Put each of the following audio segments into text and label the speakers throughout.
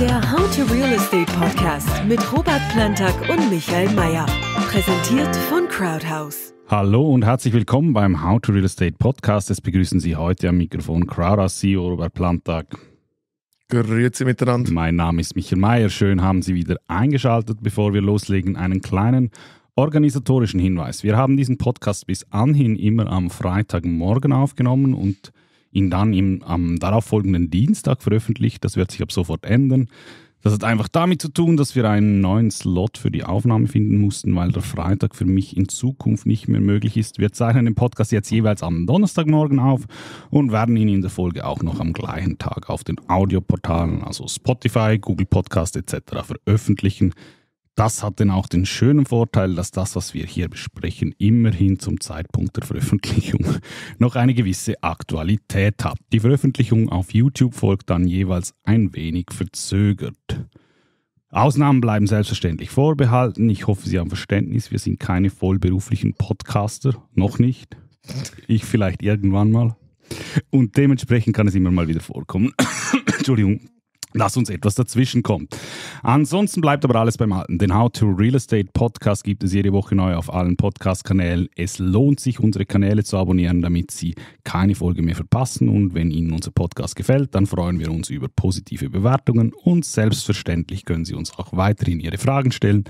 Speaker 1: Der How to Real Estate Podcast mit Robert Plantag und Michael Mayer. Präsentiert von Crowdhouse.
Speaker 2: Hallo und herzlich willkommen beim How to Real Estate Podcast. Es begrüßen Sie heute am Mikrofon Crowdhouse CEO Robert Plantag. Grüezi miteinander. Mein Name ist Michael Mayer. Schön haben Sie wieder eingeschaltet. Bevor wir loslegen, einen kleinen organisatorischen Hinweis. Wir haben diesen Podcast bis anhin immer am Freitagmorgen aufgenommen und ihn dann im, am darauffolgenden Dienstag veröffentlicht. Das wird sich ab sofort ändern. Das hat einfach damit zu tun, dass wir einen neuen Slot für die Aufnahme finden mussten, weil der Freitag für mich in Zukunft nicht mehr möglich ist. Wir zeichnen den Podcast jetzt jeweils am Donnerstagmorgen auf und werden ihn in der Folge auch noch am gleichen Tag auf den Audioportalen, also Spotify, Google Podcast etc. veröffentlichen. Das hat dann auch den schönen Vorteil, dass das, was wir hier besprechen, immerhin zum Zeitpunkt der Veröffentlichung noch eine gewisse Aktualität hat. Die Veröffentlichung auf YouTube folgt dann jeweils ein wenig verzögert. Ausnahmen bleiben selbstverständlich vorbehalten. Ich hoffe, Sie haben Verständnis. Wir sind keine vollberuflichen Podcaster, noch nicht. Ich vielleicht irgendwann mal. Und dementsprechend kann es immer mal wieder vorkommen. Entschuldigung, dass uns etwas dazwischen kommt. Ansonsten bleibt aber alles beim Alten. Den How to Real Estate Podcast gibt es jede Woche neu auf allen Podcast-Kanälen. Es lohnt sich, unsere Kanäle zu abonnieren, damit Sie keine Folge mehr verpassen. Und wenn Ihnen unser Podcast gefällt, dann freuen wir uns über positive Bewertungen. Und selbstverständlich können Sie uns auch weiterhin Ihre Fragen stellen.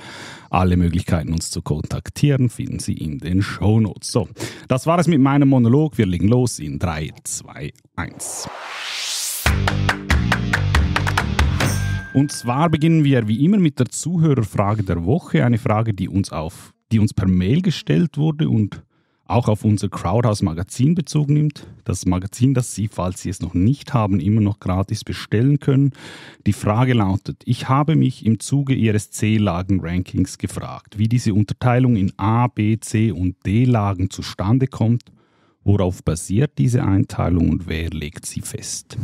Speaker 2: Alle Möglichkeiten, uns zu kontaktieren, finden Sie in den Show Notes. So, das war es mit meinem Monolog. Wir legen los in 3, 2, 1. Und zwar beginnen wir wie immer mit der Zuhörerfrage der Woche. Eine Frage, die uns, auf, die uns per Mail gestellt wurde und auch auf unser Crowdhouse-Magazin Bezug nimmt. Das Magazin, das Sie, falls Sie es noch nicht haben, immer noch gratis bestellen können. Die Frage lautet, ich habe mich im Zuge Ihres C-Lagen-Rankings gefragt, wie diese Unterteilung in A, B, C und D-Lagen zustande kommt, worauf basiert diese Einteilung und wer legt sie fest.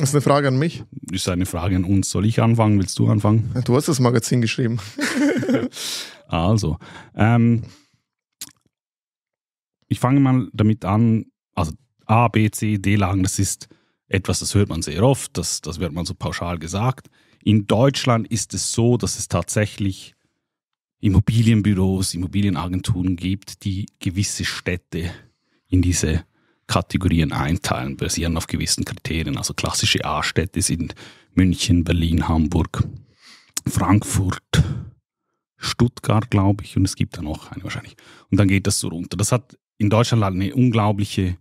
Speaker 2: Das ist eine Frage an mich. Ist eine Frage an uns. Soll ich anfangen? Willst du anfangen? Du hast das Magazin geschrieben. also, ähm, ich fange mal damit an, also A, B, C, D-Lagen, das ist etwas, das hört man sehr oft, das, das wird man so pauschal gesagt. In Deutschland ist es so, dass es tatsächlich Immobilienbüros, Immobilienagenturen gibt, die gewisse Städte in diese Kategorien einteilen, basieren auf gewissen Kriterien. Also klassische A-Städte sind München, Berlin, Hamburg, Frankfurt, Stuttgart, glaube ich, und es gibt da noch eine wahrscheinlich. Und dann geht das so runter. Das hat in Deutschland halt eine unglaubliche,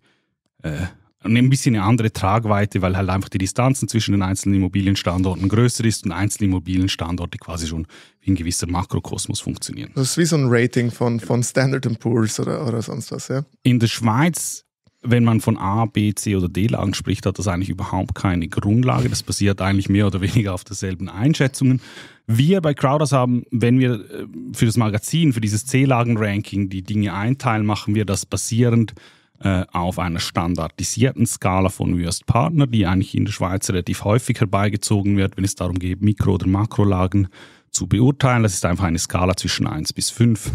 Speaker 2: äh, ein bisschen eine andere Tragweite, weil halt einfach die Distanzen zwischen den einzelnen Immobilienstandorten größer ist und einzelne Immobilienstandorte quasi schon wie ein gewisser Makrokosmos funktionieren.
Speaker 1: Das ist wie so ein Rating von, von Standard Poor's oder, oder sonst was,
Speaker 2: ja? In der Schweiz wenn man von A, B, C oder D-Lagen spricht, hat das eigentlich überhaupt keine Grundlage. Das basiert eigentlich mehr oder weniger auf derselben Einschätzungen. Wir bei Crowders haben, wenn wir äh, für das Magazin, für dieses C-Lagen-Ranking die Dinge einteilen, machen wir das basierend äh, auf einer standardisierten Skala von Worst Partner, die eigentlich in der Schweiz relativ häufig herbeigezogen wird, wenn es darum geht, Mikro- oder Makrolagen zu beurteilen. Das ist einfach eine Skala zwischen 1 bis 5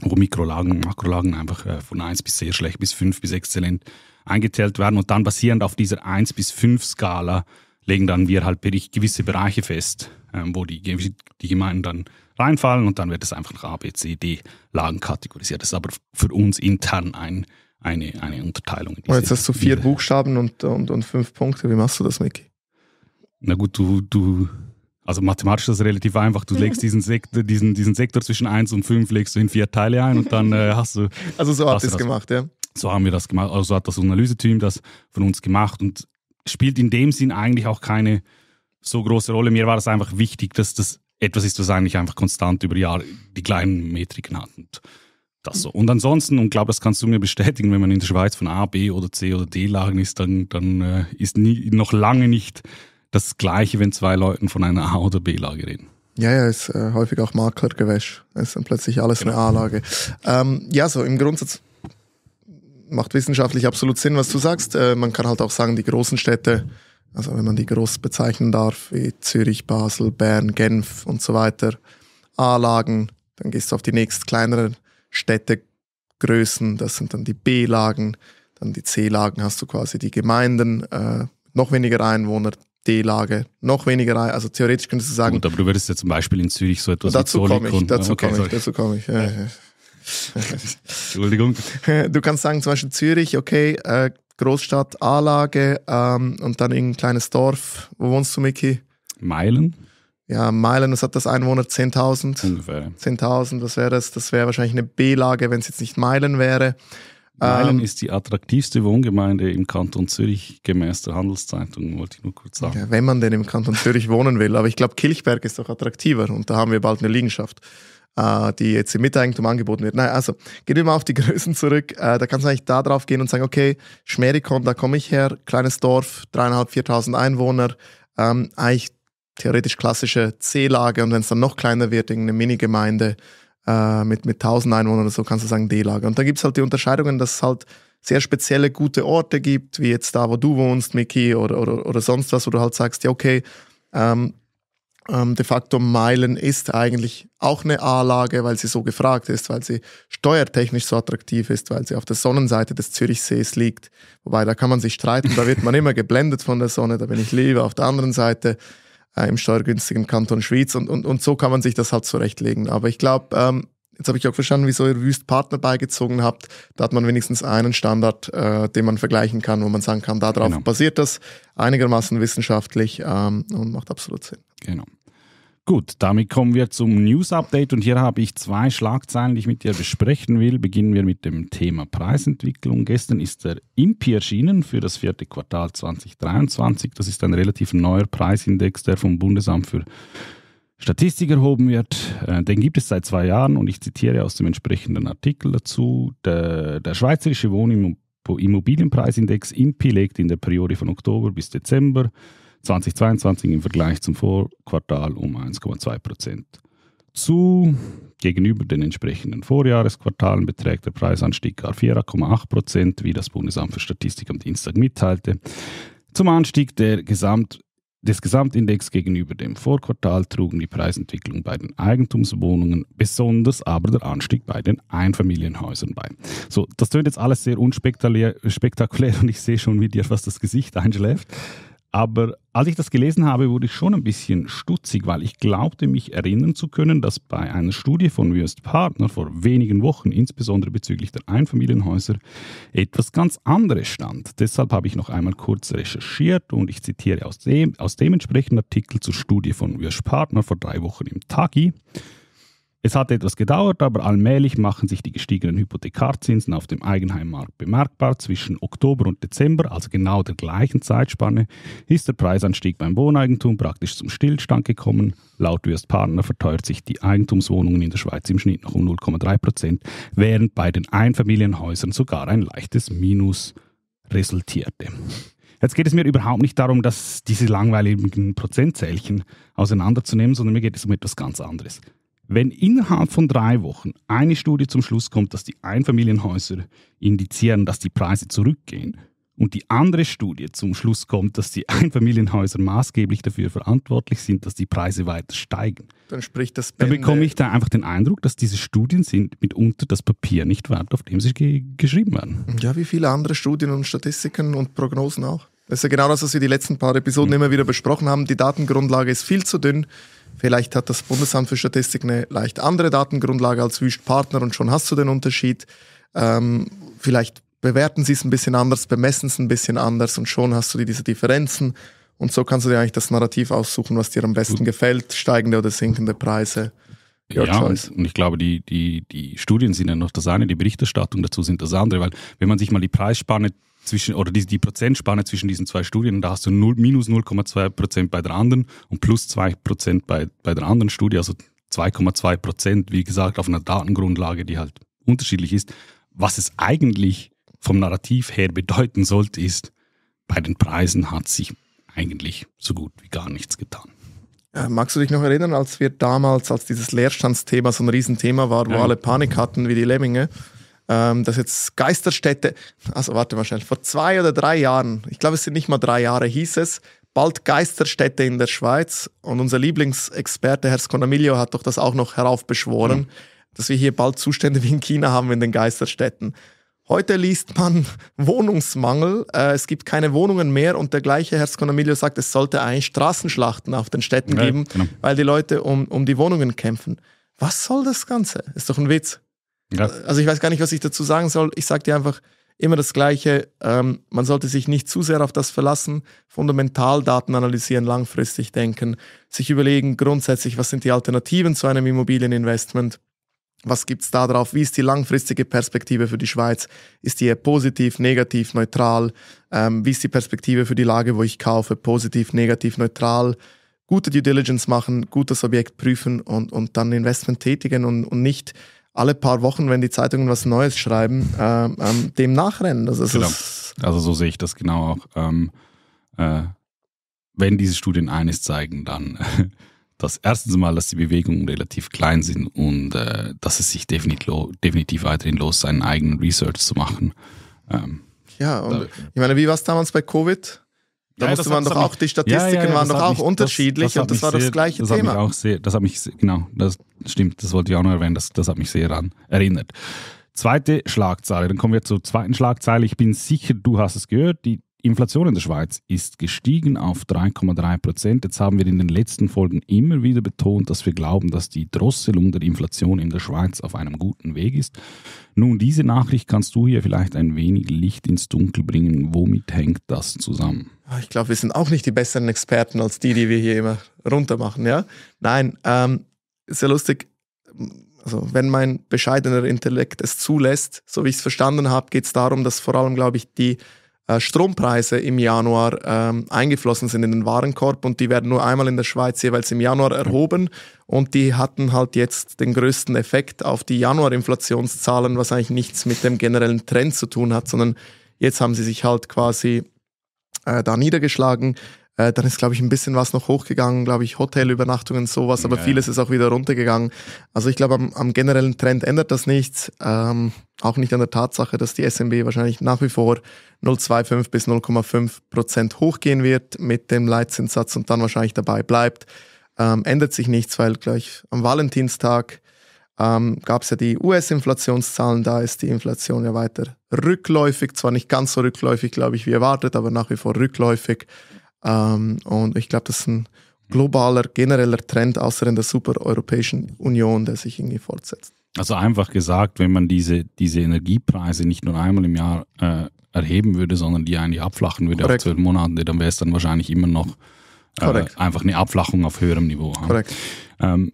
Speaker 2: wo Mikrolagen und Makrolagen einfach äh, von 1 bis sehr schlecht bis 5 bis exzellent eingeteilt werden. Und dann basierend auf dieser 1 bis 5 Skala legen dann wir halt gewisse Bereiche fest, ähm, wo die, die Gemeinden dann reinfallen und dann wird es einfach nach A, B, C, D Lagen kategorisiert. Das ist aber für uns intern ein, eine, eine Unterteilung. Oh, jetzt hast du vier
Speaker 1: Buchstaben und, und, und fünf Punkte. Wie machst
Speaker 2: du das, Micky? Na gut, du, du also mathematisch ist das relativ einfach. Du legst diesen, Sekt, diesen, diesen Sektor zwischen 1 und 5, legst du in vier Teile ein und dann äh, hast du. Also so hat es gemacht, ja. So haben wir das gemacht. Also so hat das Analyseteam das von uns gemacht und spielt in dem Sinn eigentlich auch keine so große Rolle. Mir war das einfach wichtig, dass das etwas ist, was eigentlich einfach konstant über Jahre die kleinen Metriken hat. Und das so. Und ansonsten, und glaube, das kannst du mir bestätigen, wenn man in der Schweiz von A, B oder C oder D-Lagen ist, dann, dann äh, ist nie, noch lange nicht das Gleiche, wenn zwei Leute von einer A- oder B-Lage reden.
Speaker 1: Ja, ja, ist äh, häufig auch Maklergewäsch. Ist dann plötzlich alles genau. eine A-Lage.
Speaker 2: Ähm, ja, so im Grundsatz
Speaker 1: macht wissenschaftlich absolut Sinn, was du sagst. Äh, man kann halt auch sagen, die großen Städte, also wenn man die groß bezeichnen darf, wie Zürich, Basel, Bern, Genf und so weiter, A-Lagen, dann gehst du auf die nächst kleineren Städtegrößen, das sind dann die B-Lagen, dann die C-Lagen hast du quasi die Gemeinden, äh, noch weniger Einwohner, die Lage. Noch weniger, also theoretisch könntest du sagen. Gut,
Speaker 2: aber du würdest ja zum Beispiel in Zürich so etwas dazu komme ich, und, dazu okay, komme ich, dazu
Speaker 1: komme ich. Ja, ja.
Speaker 2: Entschuldigung.
Speaker 1: Du kannst sagen, zum Beispiel Zürich, okay, äh, Großstadt, A-Lage ähm, und dann ein kleines Dorf. Wo wohnst du, Miki? Meilen. Ja, Meilen, was hat das Einwohner? 10.000? 10.000, was wäre das? Das wäre wahrscheinlich eine B-Lage, wenn es jetzt nicht Meilen wäre. Meilen ähm, ist
Speaker 2: die attraktivste Wohngemeinde im Kanton Zürich, gemäß der Handelszeitung, wollte ich nur kurz sagen. Ja,
Speaker 1: wenn man denn im Kanton Zürich wohnen will. Aber ich glaube, Kilchberg ist doch attraktiver und da haben wir bald eine Liegenschaft, äh, die jetzt im Miteigentum angeboten wird. Nein, also gehen wir mal auf die Größen zurück. Äh, da kannst du eigentlich da drauf gehen und sagen, okay, Schmerikon, da komme ich her, kleines Dorf, dreieinhalb, viertausend Einwohner, ähm, eigentlich theoretisch klassische C-Lage und wenn es dann noch kleiner wird, irgendeine Minigemeinde. gemeinde äh, mit, mit 1000 Einwohnern oder so kannst du sagen d lage Und da gibt es halt die Unterscheidungen, dass es halt sehr spezielle gute Orte gibt, wie jetzt da, wo du wohnst, Miki, oder, oder, oder sonst was, wo du halt sagst, ja, okay, ähm, ähm, de facto Meilen ist eigentlich auch eine A-Lage, weil sie so gefragt ist, weil sie steuertechnisch so attraktiv ist, weil sie auf der Sonnenseite des Zürichsees liegt. Wobei, da kann man sich streiten, da wird man immer geblendet von der Sonne, da bin ich lieber auf der anderen Seite. Äh, im steuergünstigen Kanton Schwyz und, und, und so kann man sich das halt zurechtlegen. Aber ich glaube, ähm, jetzt habe ich auch verstanden, wieso ihr Wüst Partner beigezogen habt. Da hat man wenigstens einen Standard, äh, den man vergleichen kann, wo man sagen kann, darauf genau. basiert das einigermaßen
Speaker 2: wissenschaftlich ähm, und macht absolut Sinn. Genau. Gut, damit kommen wir zum News Update und hier habe ich zwei Schlagzeilen, die ich mit dir besprechen will. Beginnen wir mit dem Thema Preisentwicklung. Gestern ist der IMPI erschienen für das vierte Quartal 2023. Das ist ein relativ neuer Preisindex, der vom Bundesamt für Statistik erhoben wird. Äh, den gibt es seit zwei Jahren und ich zitiere aus dem entsprechenden Artikel dazu. Der, der Schweizerische Wohnimmobilienpreisindex IMPI legt in der Periode von Oktober bis Dezember 2022 im Vergleich zum Vorquartal um 1,2 Prozent zu. Gegenüber den entsprechenden Vorjahresquartalen beträgt der Preisanstieg gar 4,8 Prozent, wie das Bundesamt für Statistik am Dienstag mitteilte. Zum Anstieg Gesamt, des Gesamtindex gegenüber dem Vorquartal trugen die Preisentwicklung bei den Eigentumswohnungen, besonders aber der Anstieg bei den Einfamilienhäusern bei. So, das tönt jetzt alles sehr unspektakulär und ich sehe schon, wie dir fast das Gesicht einschläft. Aber als ich das gelesen habe, wurde ich schon ein bisschen stutzig, weil ich glaubte mich erinnern zu können, dass bei einer Studie von Würst Partner vor wenigen Wochen, insbesondere bezüglich der Einfamilienhäuser, etwas ganz anderes stand. Deshalb habe ich noch einmal kurz recherchiert und ich zitiere aus dem, aus dem entsprechenden Artikel zur Studie von Würst Partner vor drei Wochen im Tagi. Es hat etwas gedauert, aber allmählich machen sich die gestiegenen Hypothekarzinsen auf dem Eigenheimmarkt bemerkbar. Zwischen Oktober und Dezember, also genau der gleichen Zeitspanne, ist der Preisanstieg beim Wohneigentum praktisch zum Stillstand gekommen. Laut Würst Partner verteuert sich die Eigentumswohnungen in der Schweiz im Schnitt noch um 0,3 Prozent, während bei den Einfamilienhäusern sogar ein leichtes Minus resultierte. Jetzt geht es mir überhaupt nicht darum, dass diese langweiligen Prozentzählchen auseinanderzunehmen, sondern mir geht es um etwas ganz anderes. Wenn innerhalb von drei Wochen eine Studie zum Schluss kommt, dass die Einfamilienhäuser indizieren, dass die Preise zurückgehen, und die andere Studie zum Schluss kommt, dass die Einfamilienhäuser maßgeblich dafür verantwortlich sind, dass die Preise weiter steigen, dann spricht das Bände. Dann bekomme ich da einfach den Eindruck, dass diese Studien sind mitunter das Papier nicht wert, auf dem sie ge geschrieben werden.
Speaker 1: Ja, wie viele andere Studien und Statistiken und Prognosen auch. Das ist ja genau das, was wir die letzten paar Episoden mhm. immer wieder besprochen haben. Die Datengrundlage ist viel zu dünn Vielleicht hat das Bundesamt für Statistik eine leicht andere Datengrundlage als Wüst Partner und schon hast du den Unterschied. Ähm, vielleicht bewerten sie es ein bisschen anders, bemessen es ein bisschen anders und schon hast du diese Differenzen. Und so kannst du dir eigentlich das Narrativ aussuchen, was dir am besten gefällt, steigende oder sinkende Preise. Your ja, und,
Speaker 2: und, ich glaube, die, die, die Studien sind ja noch das eine, die Berichterstattung dazu sind das andere, weil wenn man sich mal die Preisspanne zwischen, oder die, die Prozentspanne zwischen diesen zwei Studien, da hast du 0, minus 0,2 Prozent bei der anderen und plus 2 Prozent bei, bei der anderen Studie, also 2,2 Prozent, wie gesagt, auf einer Datengrundlage, die halt unterschiedlich ist. Was es eigentlich vom Narrativ her bedeuten sollte, ist, bei den Preisen hat sich eigentlich so gut wie gar nichts getan.
Speaker 1: Äh, magst du dich noch erinnern, als wir damals, als dieses Leerstandsthema so ein Riesenthema war, wo ja. alle Panik hatten wie die Lemminge, ähm, dass jetzt Geisterstädte, also warte mal schnell, vor zwei oder drei Jahren, ich glaube es sind nicht mal drei Jahre, hieß es, bald Geisterstädte in der Schweiz. Und unser Lieblingsexperte, Herr Sconamiglio, hat doch das auch noch heraufbeschworen, mhm. dass wir hier bald Zustände wie in China haben in den Geisterstädten. Heute liest man Wohnungsmangel, äh, es gibt keine Wohnungen mehr und der gleiche Herr Sconamiglio sagt, es sollte eigentlich Straßenschlachten auf den Städten ja, geben, genau. weil die Leute um, um die Wohnungen kämpfen. Was soll das Ganze? Ist doch ein Witz. Ja. Also ich weiß gar nicht, was ich dazu sagen soll. Ich sage dir einfach immer das Gleiche. Ähm, man sollte sich nicht zu sehr auf das verlassen. Fundamental Daten analysieren, langfristig denken, sich überlegen grundsätzlich, was sind die Alternativen zu einem Immobilieninvestment. Was gibt es da drauf? Wie ist die langfristige Perspektive für die Schweiz? Ist die eher positiv, negativ, neutral? Ähm, wie ist die Perspektive für die Lage, wo ich kaufe? Positiv, negativ, neutral? Gute Due Diligence machen, gutes Objekt prüfen und, und dann Investment tätigen und, und nicht alle paar Wochen, wenn die Zeitungen was Neues schreiben, äh, ähm, dem nachrennen. Das ist genau.
Speaker 2: Also so sehe ich das genau auch. Ähm, äh, wenn diese Studien eines zeigen, dann das erstens mal, dass die Bewegungen relativ klein sind und äh, dass es sich definitiv, definitiv weiterhin los, seinen eigenen Research zu machen.
Speaker 1: Ähm, ja, und da, ich meine, wie war es damals bei Covid? Da ja, musste man doch auch, die Statistiken ja, ja, waren doch auch mich, unterschiedlich das, das und das war sehr, das gleiche das Thema. Hat mich
Speaker 2: auch sehr, das hat mich, genau, das stimmt, das wollte ich auch noch erwähnen, das, das hat mich sehr daran erinnert. Zweite Schlagzeile, dann kommen wir zur zweiten Schlagzeile. Ich bin sicher, du hast es gehört. Die Inflation in der Schweiz ist gestiegen auf 3,3 Prozent. Jetzt haben wir in den letzten Folgen immer wieder betont, dass wir glauben, dass die Drosselung der Inflation in der Schweiz auf einem guten Weg ist. Nun, diese Nachricht kannst du hier vielleicht ein wenig Licht ins Dunkel bringen. Womit hängt das zusammen?
Speaker 1: Ah, ich glaube, wir sind auch nicht die besseren Experten als die, die wir hier immer runtermachen. Ja? Nein, ähm, ist ja lustig. Also, wenn mein bescheidener Intellekt es zulässt, so wie ich es verstanden habe, geht es darum, dass vor allem, glaube ich, die äh, Strompreise im Januar ähm, eingeflossen sind in den Warenkorb und die werden nur einmal in der Schweiz jeweils im Januar erhoben und die hatten halt jetzt den größten Effekt auf die Januar-Inflationszahlen, was eigentlich nichts mit dem generellen Trend zu tun hat, sondern jetzt haben sie sich halt quasi äh, da niedergeschlagen. Äh, dann ist, glaube ich, ein bisschen was noch hochgegangen, glaube ich, Hotelübernachtungen, sowas, aber ja, vieles ja. ist auch wieder runtergegangen. Also ich glaube, am, am, generellen Trend ändert das nichts. Ähm, auch nicht an der Tatsache, dass die SMB wahrscheinlich nach wie vor 0,25 bis 0,5 Prozent hochgehen wird mit dem Leitzinssatz und dann wahrscheinlich dabei bleibt. Ähm, ändert sich nichts, weil gleich am Valentinstag ähm, gab es ja die US-Inflationszahlen, da ist die Inflation ja weiter rückläufig, zwar nicht ganz so rückläufig, glaube ich, wie erwartet, aber nach wie vor rückläufig. Ähm, und ich glaube, das ist ein globaler, genereller Trend außer in der super Europäischen Union, der sich irgendwie fortsetzt.
Speaker 2: Also einfach gesagt, wenn man diese, diese Energiepreise nicht nur einmal im Jahr äh, erheben würde, sondern die eigentlich abflachen würde Korrekt. auf zwölf Monate, dann wäre es dann wahrscheinlich immer noch äh, einfach eine Abflachung auf höherem Niveau. Korrekt. Ähm,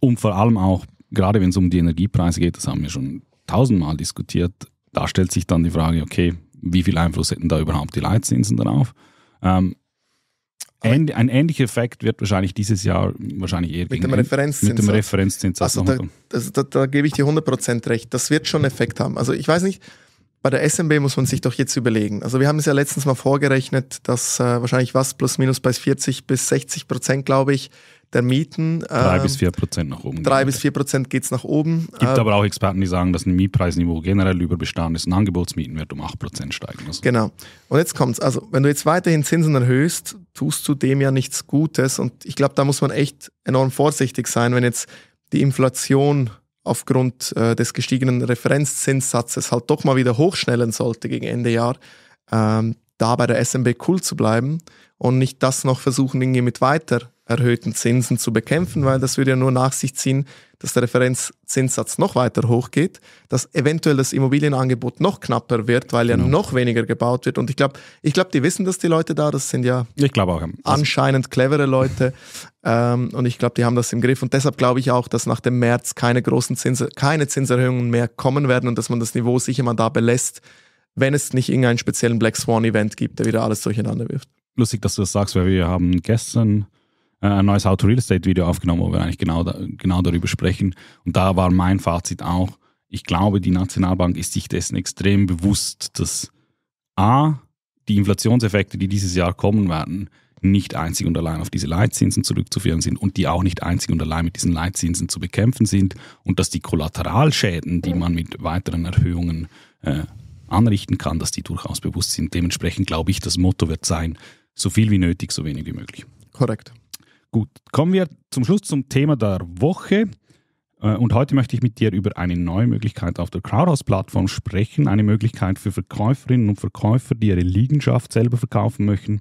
Speaker 2: und vor allem auch, gerade wenn es um die Energiepreise geht, das haben wir schon tausendmal diskutiert, da stellt sich dann die Frage, okay, wie viel Einfluss hätten da überhaupt die Leitzinsen darauf? Ähm, Ähn, ein ähnlicher Effekt wird wahrscheinlich dieses Jahr wahrscheinlich eher mit dem Referenzzins. Mit dem Referenzzins Also, also
Speaker 1: da, also da, da gebe ich dir 100% recht. Das wird schon Effekt haben. Also ich weiß nicht, bei der SMB muss man sich doch jetzt überlegen. Also wir haben es ja letztens mal vorgerechnet, dass äh, wahrscheinlich was plus minus bei 40 bis 60 Prozent, glaube ich, der Mieten. Drei ähm, bis vier Prozent nach oben. Drei bis vier Prozent geht es nach oben. Es gibt ähm,
Speaker 2: aber auch Experten, die sagen, dass ein Mietpreisniveau generell überbestanden Bestand ist. Ein Angebotsmietenwert um acht Prozent steigen
Speaker 1: muss. Genau. Und jetzt kommt es. Also, wenn du jetzt weiterhin Zinsen erhöhst, tust du dem ja nichts Gutes. Und ich glaube, da muss man echt enorm vorsichtig sein, wenn jetzt die Inflation aufgrund äh, des gestiegenen Referenzzinssatzes halt doch mal wieder hochschnellen sollte gegen Ende Jahr, ähm, da bei der SMB cool zu bleiben und nicht das noch versuchen, irgendwie mit weiter erhöhten Zinsen zu bekämpfen, weil das würde ja nur nach sich ziehen, dass der Referenzzinssatz noch weiter hochgeht, dass eventuell das Immobilienangebot noch knapper wird, weil ja genau. noch weniger gebaut wird. Und ich glaube, ich glaube, die wissen das, die Leute da, das sind ja ich auch, anscheinend clevere Leute. Ähm, und ich glaube, die haben das im Griff. Und deshalb glaube ich auch, dass nach dem März keine großen Zinsen, keine Zinserhöhungen mehr kommen werden und dass man das Niveau sicher mal da belässt, wenn es nicht irgendeinen speziellen Black Swan-Event gibt, der wieder alles durcheinander wirft.
Speaker 2: Lustig, dass du das sagst, weil wir haben gestern äh, ein neues Auto Real Estate Video aufgenommen, wo wir eigentlich genau, genau darüber sprechen. Und da war mein Fazit auch, ich glaube, die Nationalbank ist sich dessen extrem bewusst, dass A, die Inflationseffekte, die dieses Jahr kommen werden, nicht einzig und allein auf diese Leitzinsen zurückzuführen sind und die auch nicht einzig und allein mit diesen Leitzinsen zu bekämpfen sind und dass die Kollateralschäden, die man mit weiteren Erhöhungen äh, anrichten kann, dass die durchaus bewusst sind. Dementsprechend glaube ich, das Motto wird sein, so viel wie nötig, so wenig wie möglich. Korrekt. Gut, kommen wir zum Schluss zum Thema der Woche. Äh, und heute möchte ich mit dir über eine neue Möglichkeit auf der Crowdhouse-Plattform sprechen. Eine Möglichkeit für Verkäuferinnen und Verkäufer, die ihre Liegenschaft selber verkaufen möchten.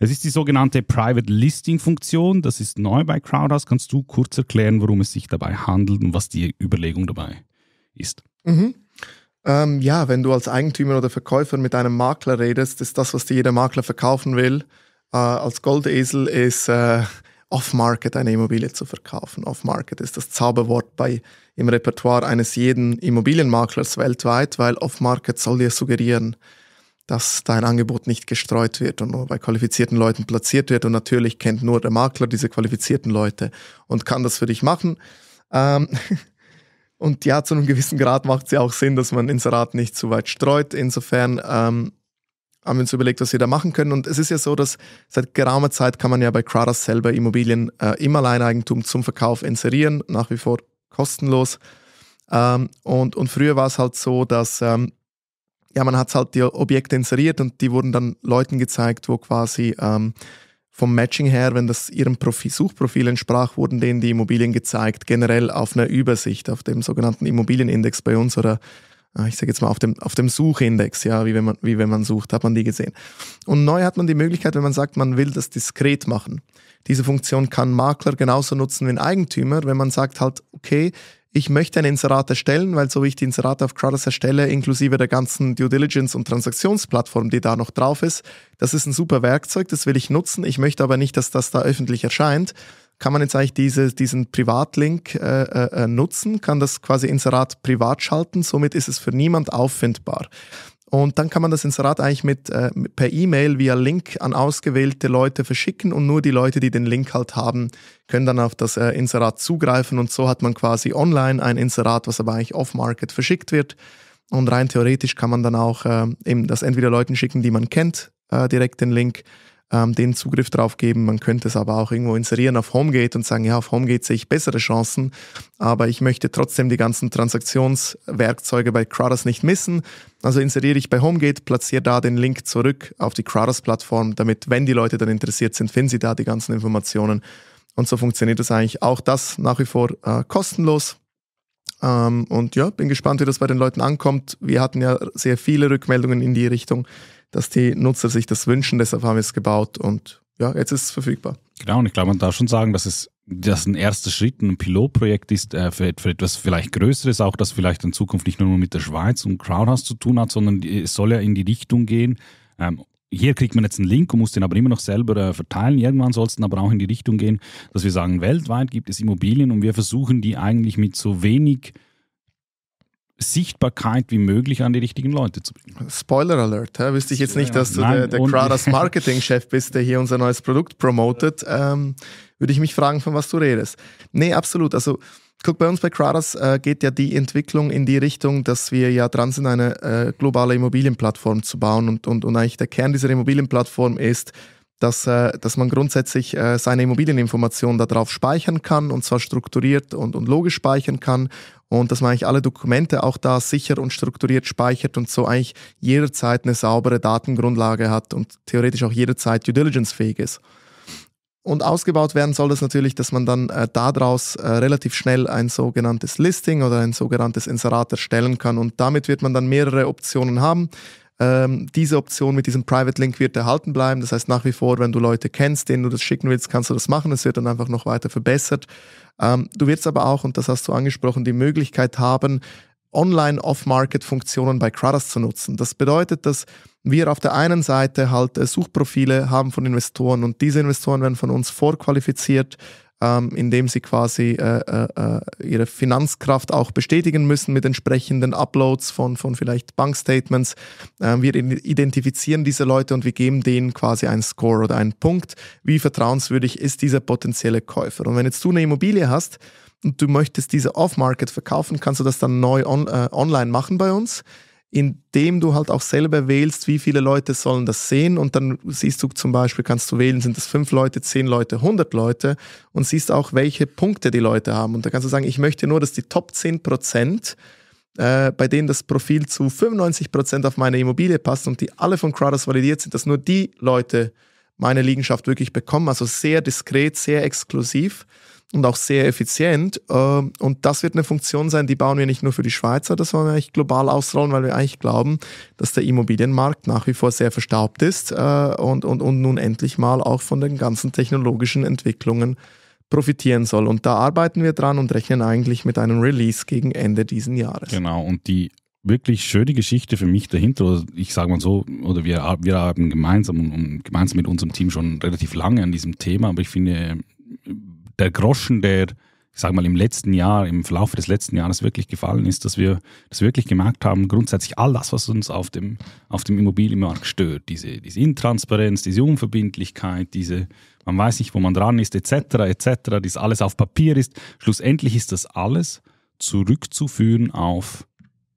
Speaker 2: Es ist die sogenannte Private Listing-Funktion. Das ist neu bei Crowdhouse. Kannst du kurz erklären, worum es sich dabei handelt und was die Überlegung dabei ist?
Speaker 1: Mhm. Ähm, ja, wenn du als Eigentümer oder Verkäufer mit einem Makler redest, ist das, was dir jeder Makler verkaufen will, äh, als Goldesel ist, äh, off-market eine Immobilie zu verkaufen. Off-market ist das Zauberwort bei, im Repertoire eines jeden Immobilienmaklers weltweit, weil off-market soll dir suggerieren, dass dein Angebot nicht gestreut wird und nur bei qualifizierten Leuten platziert wird. Und natürlich kennt nur der Makler diese qualifizierten Leute und kann das für dich machen. Ähm und ja, zu einem gewissen Grad macht es ja auch Sinn, dass man Inserat nicht zu weit streut. Insofern ähm, haben wir uns überlegt, was wir da machen können. Und es ist ja so, dass seit geraumer Zeit kann man ja bei Kratos selber Immobilien äh, im Alleineigentum zum Verkauf inserieren, nach wie vor kostenlos. Ähm, und, und früher war es halt so, dass ähm, ja, man hat halt die Objekte inseriert und die wurden dann Leuten gezeigt, wo quasi ähm, vom Matching her, wenn das ihrem Profil, Suchprofil entsprach, wurden denen die Immobilien gezeigt, generell auf einer Übersicht, auf dem sogenannten Immobilienindex bei uns oder Ah, ich sage jetzt mal, auf dem, auf dem Suchindex, ja, wie wenn, man, wie wenn man sucht, hat man die gesehen. Und neu hat man die Möglichkeit, wenn man sagt, man will das diskret machen. Diese Funktion kann Makler genauso nutzen wie ein Eigentümer, wenn man sagt halt, okay, ich möchte ein Inserat erstellen, weil so wie ich die Inserate auf Crowdless erstelle, inklusive der ganzen Due Diligence und Transaktionsplattform, die da noch drauf ist, das ist ein super Werkzeug, das will ich nutzen. Ich möchte aber nicht, dass das da öffentlich erscheint kann man jetzt eigentlich diese, diesen Privatlink äh, äh, äh, nutzen, kann das quasi Inserat privat schalten, somit ist es für niemand auffindbar. Und dann kann man das Inserat eigentlich mit, äh, per E-Mail via Link an ausgewählte Leute verschicken und nur die Leute, die den Link halt haben, können dann auf das äh, Inserat zugreifen und so hat man quasi online ein Inserat, was aber eigentlich off-market verschickt wird. Und rein theoretisch kann man dann auch äh, eben das entweder Leuten schicken, die man kennt, äh, direkt den Link ähm, denen Zugriff drauf geben. Man könnte es aber auch irgendwo inserieren auf Homegate und sagen, ja, auf Homegate sehe ich bessere Chancen, aber ich möchte trotzdem die ganzen Transaktionswerkzeuge bei Crowders nicht missen. Also inseriere ich bei Homegate, platziere da den Link zurück auf die crowders plattform damit, wenn die Leute dann interessiert sind, finden sie da die ganzen Informationen. Und so funktioniert das eigentlich. Auch das nach wie vor äh, kostenlos. Ähm, und ja, bin gespannt, wie das bei den Leuten ankommt. Wir hatten ja sehr viele Rückmeldungen in die Richtung dass die Nutzer sich das wünschen. Deshalb haben wir es gebaut und ja, jetzt ist es verfügbar.
Speaker 2: Genau, und ich glaube, man darf schon sagen, dass es das ein erster Schritt, ein Pilotprojekt ist äh, für, für, etwas vielleicht Größeres, auch das vielleicht in Zukunft nicht nur mit der Schweiz und Crowdhouse zu tun hat, sondern es soll ja in die Richtung gehen. Ähm, hier kriegt man jetzt einen Link und muss den aber immer noch selber äh, verteilen. Irgendwann soll es dann aber auch in die Richtung gehen, dass wir sagen, weltweit gibt es Immobilien und wir versuchen die eigentlich mit so wenig Sichtbarkeit wie möglich an die richtigen Leute zu bringen.
Speaker 1: Spoiler Alert, hä? wüsste ich jetzt nicht, dass du Nein, der, der Kradas Marketing-Chef bist, der hier unser neues Produkt promotet, ähm, würde ich mich fragen, von was du redest. Nee, absolut. Also guck, bei uns bei Kradas äh, geht ja die Entwicklung in die Richtung, dass wir ja dran sind, eine äh, globale Immobilienplattform zu bauen und, und, und eigentlich der Kern dieser Immobilienplattform ist, dass, äh, dass man grundsätzlich äh, seine Immobilieninformationen darauf speichern kann und zwar strukturiert und, und logisch speichern kann und dass man eigentlich alle Dokumente auch da sicher und strukturiert speichert und so eigentlich jederzeit eine saubere Datengrundlage hat und theoretisch auch jederzeit Due Diligence fähig ist. Und ausgebaut werden soll das natürlich, dass man dann äh, daraus äh, relativ schnell ein sogenanntes Listing oder ein sogenanntes Inserat erstellen kann. Und damit wird man dann mehrere Optionen haben. Ähm, diese Option mit diesem Private Link wird erhalten bleiben. Das heißt, nach wie vor, wenn du Leute kennst, denen du das schicken willst, kannst du das machen. Es wird dann einfach noch weiter verbessert. Ähm, du wirst aber auch, und das hast du angesprochen, die Möglichkeit haben, Online-Off-Market-Funktionen bei Kratos zu nutzen. Das bedeutet, dass wir auf der einen Seite halt äh, Suchprofile haben von Investoren und diese Investoren werden von uns vorqualifiziert ähm, indem sie quasi äh, äh, äh, ihre Finanzkraft auch bestätigen müssen mit entsprechenden Uploads von, von vielleicht Bankstatements. Ähm, wir identifizieren diese Leute und wir geben denen quasi einen Score oder einen Punkt. Wie vertrauenswürdig ist dieser potenzielle Käufer? Und wenn jetzt du eine Immobilie hast, und du möchtest diese Off-Market verkaufen, kannst du das dann neu on, äh, online machen bei uns indem du halt auch selber wählst, wie viele Leute sollen das sehen und dann siehst du zum Beispiel, kannst du wählen, sind das fünf Leute, zehn Leute, hundert Leute und siehst auch, welche Punkte die Leute haben und da kannst du sagen, ich möchte nur, dass die Top 10 Prozent äh, bei denen das Profil zu 95% Prozent auf meine Immobilie passt und die alle von Crowders validiert sind, dass nur die Leute meine Liegenschaft wirklich bekommen. Also sehr diskret, sehr exklusiv und auch sehr effizient. Äh, und das wird eine Funktion sein, die bauen wir nicht nur für die Schweizer, das wollen wir eigentlich global ausrollen, weil wir eigentlich glauben, dass der Immobilienmarkt nach wie vor sehr verstaubt ist äh, und, und, und nun endlich mal auch von den ganzen technologischen Entwicklungen profitieren soll. Und da arbeiten wir dran und rechnen eigentlich mit einem Release gegen Ende diesen Jahres.
Speaker 2: Genau, und die wirklich schöne Geschichte für mich dahinter. Ich sage mal so, oder wir, wir arbeiten gemeinsam und gemeinsam mit unserem Team schon relativ lange an diesem Thema, aber ich finde, der Groschen, der, ich sage mal, im letzten Jahr, im Laufe des letzten Jahres wirklich gefallen ist, dass wir das wirklich gemerkt haben, grundsätzlich all das, was uns auf dem, auf dem Immobilienmarkt stört, diese, diese Intransparenz, diese Unverbindlichkeit, diese, man weiß nicht, wo man dran ist, etc., etc., dies alles auf Papier ist, schlussendlich ist das alles zurückzuführen auf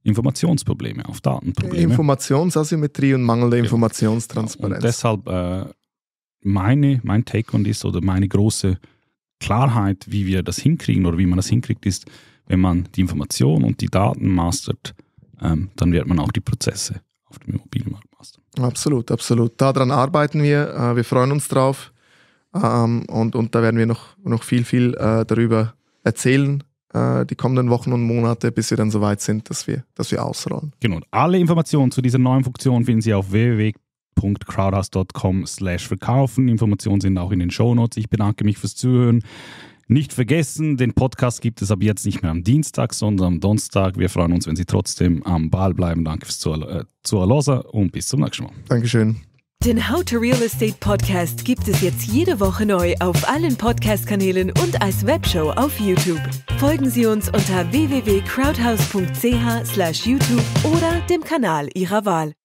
Speaker 2: Informationsprobleme, auf Datenprobleme.
Speaker 1: Informationsasymmetrie und mangelnde ja. Informationstransparenz. Und
Speaker 2: deshalb äh, meine, mein Take on this oder meine große Klarheit, wie wir das hinkriegen oder wie man das hinkriegt, ist, wenn man die Information und die Daten mastert, ähm, dann wird man auch die Prozesse auf dem Immobilienmarkt
Speaker 1: mastern. Absolut, absolut. Daran arbeiten wir. Äh, wir freuen uns drauf. Ähm, und, und da werden wir noch, noch viel, viel äh, darüber erzählen äh, die kommenden Wochen und Monate, bis wir dann so weit sind, dass wir, dass wir ausrollen. Genau.
Speaker 2: Alle Informationen zu dieser neuen Funktion finden Sie auf www www.crowdhouse.com slash verkaufen. Informationen sind auch in den Shownotes. Ich bedanke mich fürs Zuhören. Nicht vergessen, den Podcast gibt es ab jetzt nicht mehr am Dienstag, sondern am Donnerstag. Wir freuen uns, wenn Sie trotzdem am Ball bleiben. Danke fürs Zuhören äh, und bis zum nächsten Mal. Dankeschön.
Speaker 1: Den How to Real Estate Podcast gibt es jetzt jede Woche neu auf allen Podcast-Kanälen und als Webshow auf YouTube. Folgen Sie uns unter www.crowdhouse.ch/youtube oder dem Kanal Ihrer Wahl.